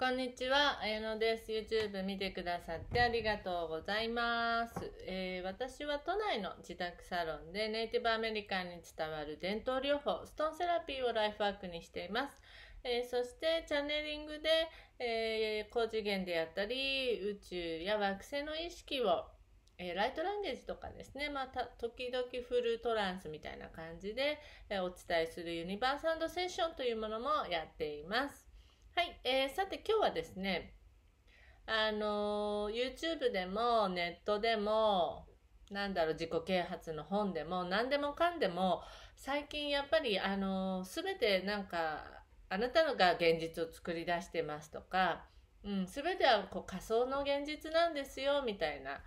こんにちは、あやのです。YouTube 見てくださってありがとうございます。えー、私は都内の自宅サロンでネイティブアメリカンに伝わる伝統療法、ストーンセラピーをライフワークにしています。えー、そしてチャネリングで、えー、高次元であったり、宇宙や惑星の意識をえー、ライトランゲージとかですね、また時々フルトランスみたいな感じで、えー、お伝えするユニバーサルセッションというものもやっています。はい、えー、さて今日はですね、あのー、YouTube でもネットでも、なんだろう、自己啓発の本でも、何でもかんでも、最近やっぱり、あのー、全てなんか、あなたが現実を作り出してますとか、うん、全てはこう仮想の現実なんですよ、みたいな。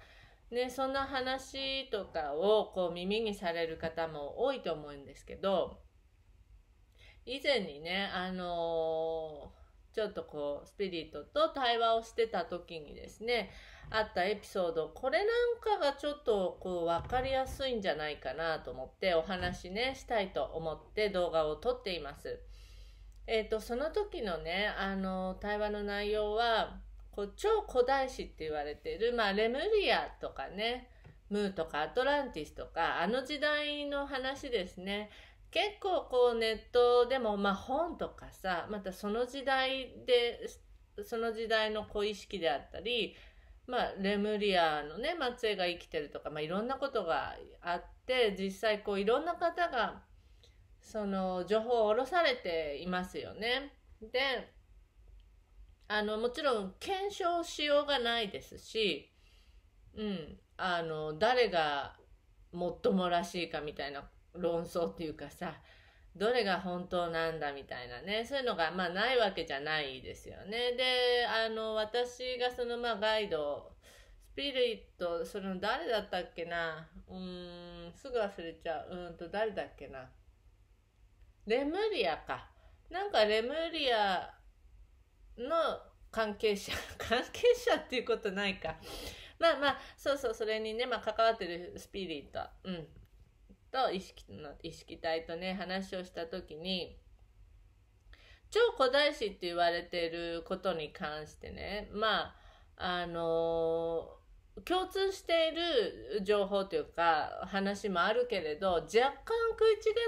ね、そんな話とかをこう耳にされる方も多いと思うんですけど、以前にね、あのーちょっとこう、スピリットと対話をしてた時にですね、あったエピソード、これなんかがちょっとこう、わかりやすいんじゃないかなと思ってお話ね、したいと思って動画を撮っています。えっ、ー、と、その時のね、あの、対話の内容は、こう、超古代史って言われてる、まあ、レムリアとかね、ムーとかアトランティスとか、あの時代の話ですね。結構こうネットでも、まあ、本とかさまたその時代でその時代の小意識であったり、まあ、レムリアのね末裔が生きてるとか、まあ、いろんなことがあって実際こういろんな方がその情報を下ろされていますよね。であのもちろん検証しようがないですし、うん、あの誰がもっともらしいかみたいな論争っていうかさ、どれが本当なんだみたいなね、そういうのがまあないわけじゃないですよね。で、あの、私がそのまあガイド、スピリット、その誰だったっけなうーん、すぐ忘れちゃう。うんと、誰だっけなレムリアか。なんかレムリアの関係者、関係者っていうことないか。まあまあ、そうそう、それにね、まあ関わってるスピリット、うん。と意識の意識体とね話をした時に超古代史って言われてることに関してねまああのー、共通している情報というか話もあるけれど若干食い違っ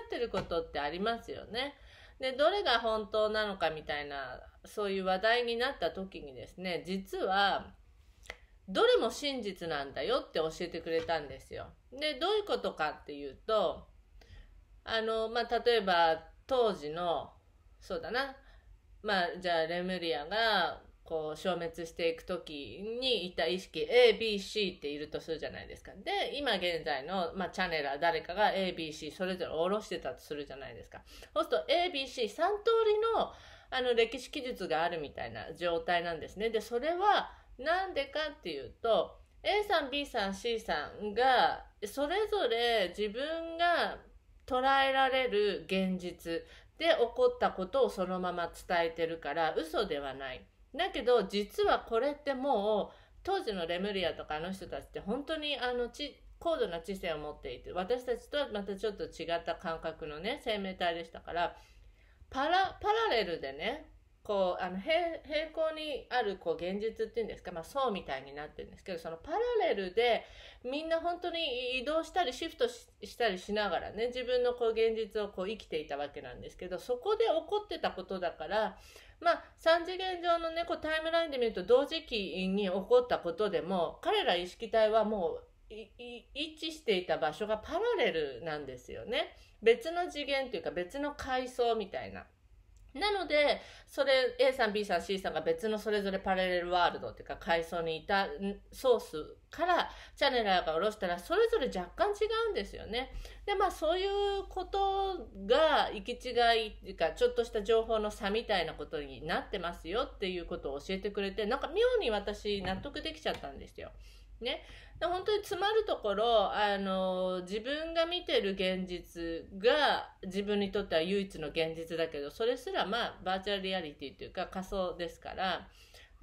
てることってありますよね。でどれが本当なのかみたいなそういう話題になった時にですね実はどれも真実なんだよって教えてくれたんですよ。で、どういうことかっていうと、あの、まあ、例えば当時の、そうだな、まあ、じゃあレムリアがこう消滅していく時にいた意識 ABC っているとするじゃないですか。で、今現在の、まあ、チャネラ誰かが ABC それぞれ下ろしてたとするじゃないですか。そうすると ABC3 通りのあの歴史記述があるみたいな状態なんですね。で、それはなんでかっていうと A さん B さん C さんがそれぞれ自分が捉えられる現実で起こったことをそのまま伝えてるから嘘ではない。だけど実はこれってもう当時のレムリアとかあの人たちって本当にあのち高度な知性を持っていて私たちとはまたちょっと違った感覚のね生命体でしたからパラパラレルでねこう、あの、平行にある、こう、現実っていうんですか、まあ、層みたいになってるんですけど、そのパラレルで、みんな本当に移動したり、シフトしたりしながらね、自分のこう、現実をこう、生きていたわけなんですけど、そこで起こってたことだから、まあ、3次元上のね、こう、タイムラインで見ると、同時期に起こったことでも、彼ら意識体はもう、一致していた場所がパラレルなんですよね。別の次元というか、別の階層みたいな。なので、それ A さん、B さん、C さんが別のそれぞれパラレルワールドっていうか階層にいたソースからチャネラーが下ろしたらそれぞれ若干違うんですよね。で、まあそういうことが行き違いっていうかちょっとした情報の差みたいなことになってますよっていうことを教えてくれてなんか妙に私納得できちゃったんですよ。うんね、本当に詰まるところあの自分が見てる現実が自分にとっては唯一の現実だけどそれすらまあバーチャルリアリティというか仮想ですから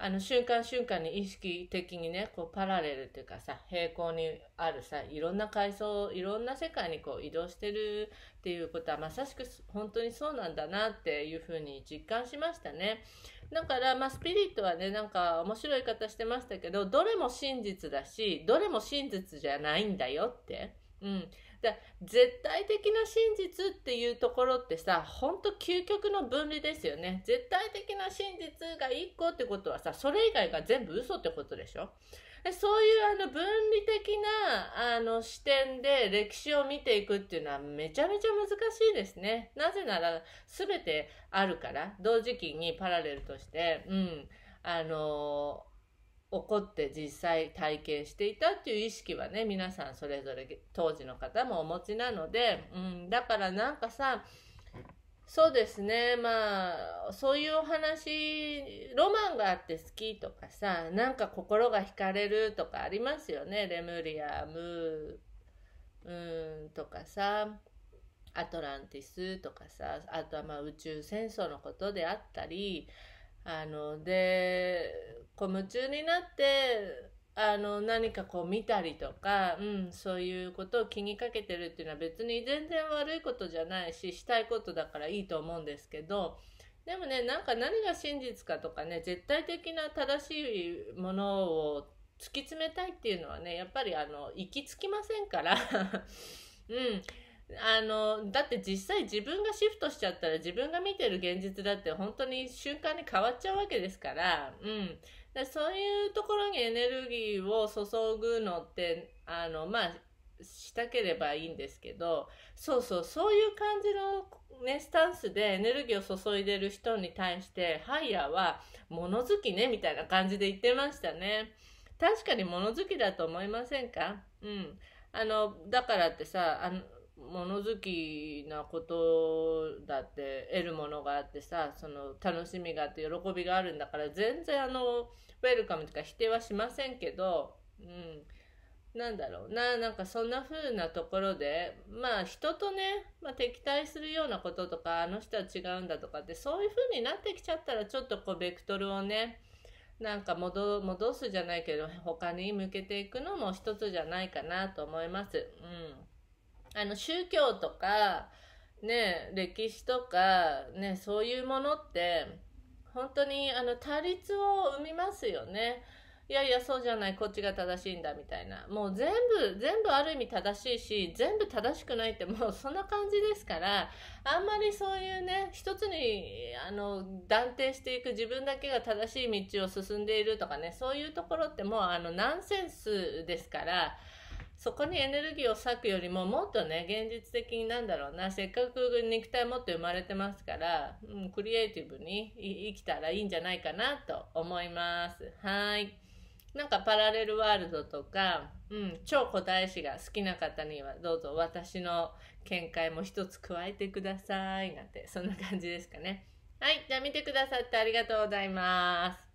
あの瞬間瞬間に意識的にねこうパラレルというかさ平行にあるさいろんな階層いろんな世界にこう移動してるっていうことはまさしく本当にそうなんだなっていうふうに実感しましたね。だから、まあ、スピリットはね、なんか面白い方してましたけど、どれも真実だし、どれも真実じゃないんだよって。うん。だ絶対的な真実っていうところってさ、ほんと究極の分離ですよね。絶対的な真実が1個ってことはさ、それ以外が全部嘘ってことでしょそういうあの分離的なあの視点で歴史を見ていくっていうのはめちゃめちゃ難しいですね。なぜなら全てあるから、同時期にパラレルとして、うん、あの起こって実際体験していたっていう意識はね、皆さんそれぞれ当時の方もお持ちなので、うん、だからなんかさ、そうですね。まあ、そういうお話、ロマンがあって好きとかさ、なんか心が惹かれるとかありますよね。レムリア、ムー、うんとかさ、アトランティスとかさ、あとはまあ宇宙戦争のことであったり、あの、で、こう夢中になって、あの何かこう見たりとか、うん、そういうことを気にかけてるっていうのは別に全然悪いことじゃないししたいことだからいいと思うんですけどでもねなんか何が真実かとかね絶対的な正しいものを突き詰めたいっていうのはねやっぱりあの行き着きませんから うんあのだって実際自分がシフトしちゃったら自分が見てる現実だって本当に瞬間に変わっちゃうわけですからうん。でそういうところにエネルギーを注ぐのってあのまあしたければいいんですけどそうそうそういう感じの、ね、スタンスでエネルギーを注いでる人に対してハイヤーは物好きねみたいな感じで言ってましたね確かに物好きだと思いませんかうんあのだからってさあの物好きなことだって得るものがあってさその楽しみがあって喜びがあるんだから全然あのウェルカムとか否定はしませんけど、うん、なんだろうななんかそんな風なところでまあ人とね、まあ、敵対するようなこととかあの人は違うんだとかってそういう風になってきちゃったらちょっとこうベクトルをねなんか戻戻すじゃないけど他に向けていくのも一つじゃないかなと思います。うんあの宗教とか、ね、歴史とか、ね、そういうものって本当にあの対立を生みますよね。いやいやそうじゃないこっちが正しいんだみたいなもう全部全部ある意味正しいし全部正しくないってもうそんな感じですからあんまりそういうね一つにあの断定していく自分だけが正しい道を進んでいるとかねそういうところってもうあのナンセンスですから。そこにエネルギーを割くよりももっとね現実的になんだろうなせっかく肉体持って生まれてますから、うん、クリエイティブに生きたらいいんじゃないかなと思いますはいなんかパラレルワールドとか、うん、超古代史が好きな方にはどうぞ私の見解も一つ加えてくださいなんてそんな感じですかねはいじゃあ見てくださってありがとうございます